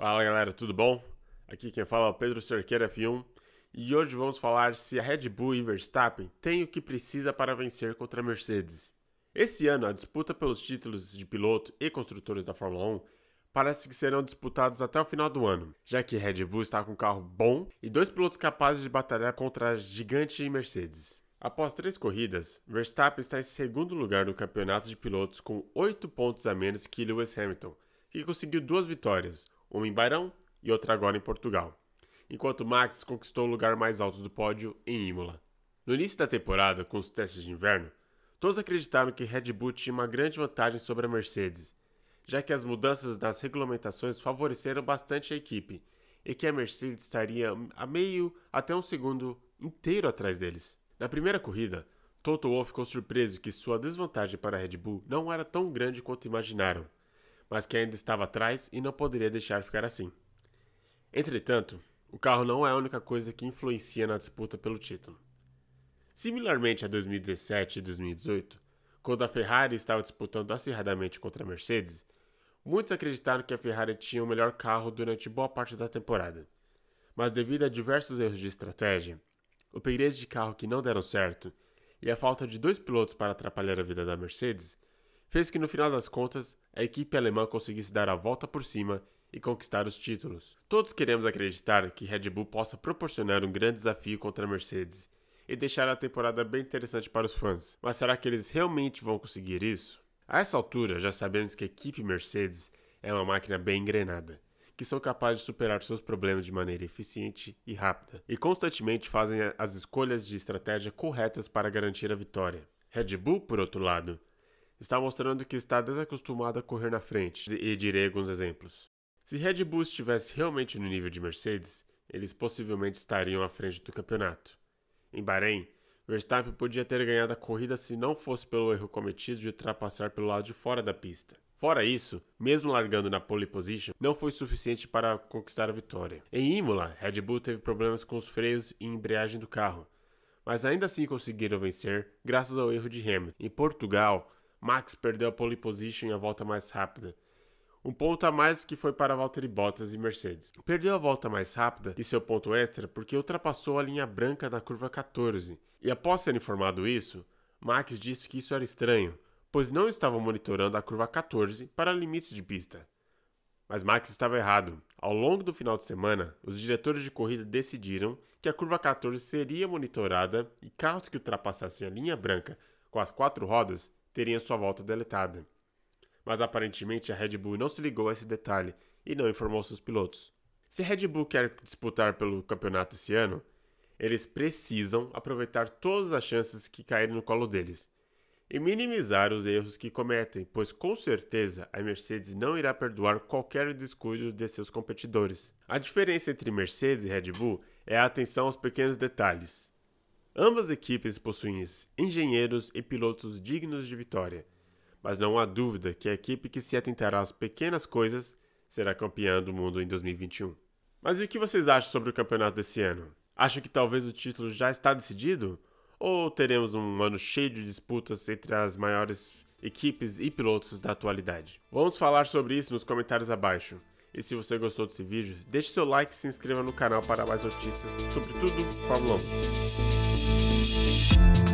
Fala galera, tudo bom? Aqui quem fala é o Pedro Cerqueira F1 e hoje vamos falar se a Red Bull e Verstappen têm o que precisa para vencer contra a Mercedes. Esse ano, a disputa pelos títulos de piloto e construtores da Fórmula 1 parece que serão disputados até o final do ano, já que Red Bull está com um carro bom e dois pilotos capazes de batalhar contra a gigante Mercedes. Após três corridas, Verstappen está em segundo lugar no campeonato de pilotos com oito pontos a menos que Lewis Hamilton, que conseguiu duas vitórias, uma em Bairão e outra agora em Portugal, enquanto Max conquistou o lugar mais alto do pódio em Imola. No início da temporada, com os testes de inverno, todos acreditaram que Red Bull tinha uma grande vantagem sobre a Mercedes, já que as mudanças nas regulamentações favoreceram bastante a equipe e que a Mercedes estaria a meio até um segundo inteiro atrás deles. Na primeira corrida, Toto Wolff ficou surpreso que sua desvantagem para a Red Bull não era tão grande quanto imaginaram, mas que ainda estava atrás e não poderia deixar ficar assim. Entretanto, o carro não é a única coisa que influencia na disputa pelo título. Similarmente a 2017 e 2018, quando a Ferrari estava disputando acirradamente contra a Mercedes, muitos acreditaram que a Ferrari tinha o melhor carro durante boa parte da temporada. Mas devido a diversos erros de estratégia, upgrades de carro que não deram certo e a falta de dois pilotos para atrapalhar a vida da Mercedes, fez que no final das contas a equipe alemã conseguisse dar a volta por cima e conquistar os títulos. Todos queremos acreditar que Red Bull possa proporcionar um grande desafio contra a Mercedes e deixar a temporada bem interessante para os fãs, mas será que eles realmente vão conseguir isso? A essa altura, já sabemos que a equipe Mercedes é uma máquina bem engrenada, que são capazes de superar seus problemas de maneira eficiente e rápida, e constantemente fazem as escolhas de estratégia corretas para garantir a vitória. Red Bull, por outro lado, está mostrando que está desacostumado a correr na frente, e direi alguns exemplos. Se Red Bull estivesse realmente no nível de Mercedes, eles possivelmente estariam à frente do campeonato. Em Bahrein, Verstappen podia ter ganhado a corrida se não fosse pelo erro cometido de ultrapassar pelo lado de fora da pista. Fora isso, mesmo largando na pole position, não foi suficiente para conquistar a vitória. Em Imola, Red Bull teve problemas com os freios e embreagem do carro, mas ainda assim conseguiram vencer graças ao erro de Hamilton. Em Portugal, Max perdeu a pole position e a volta mais rápida. Um ponto a mais que foi para Valtteri Bottas e Mercedes. Perdeu a volta mais rápida e seu ponto extra porque ultrapassou a linha branca na curva 14. E após ser informado isso, Max disse que isso era estranho, pois não estavam monitorando a curva 14 para limites de pista. Mas Max estava errado. Ao longo do final de semana, os diretores de corrida decidiram que a curva 14 seria monitorada e carros que ultrapassassem a linha branca com as quatro rodas teriam sua volta deletada. Mas aparentemente a Red Bull não se ligou a esse detalhe e não informou seus pilotos. Se a Red Bull quer disputar pelo campeonato esse ano, eles precisam aproveitar todas as chances que caírem no colo deles e minimizar os erros que cometem, pois com certeza a Mercedes não irá perdoar qualquer descuido de seus competidores. A diferença entre Mercedes e Red Bull é a atenção aos pequenos detalhes. Ambas equipes possuem engenheiros e pilotos dignos de vitória, mas não há dúvida que a equipe que se atentará às pequenas coisas será campeã do mundo em 2021. Mas e o que vocês acham sobre o campeonato desse ano? Acham que talvez o título já está decidido? Ou teremos um ano cheio de disputas entre as maiores equipes e pilotos da atualidade? Vamos falar sobre isso nos comentários abaixo. E se você gostou desse vídeo, deixe seu like e se inscreva no canal para mais notícias sobre tudo Fórmula 1. Bye.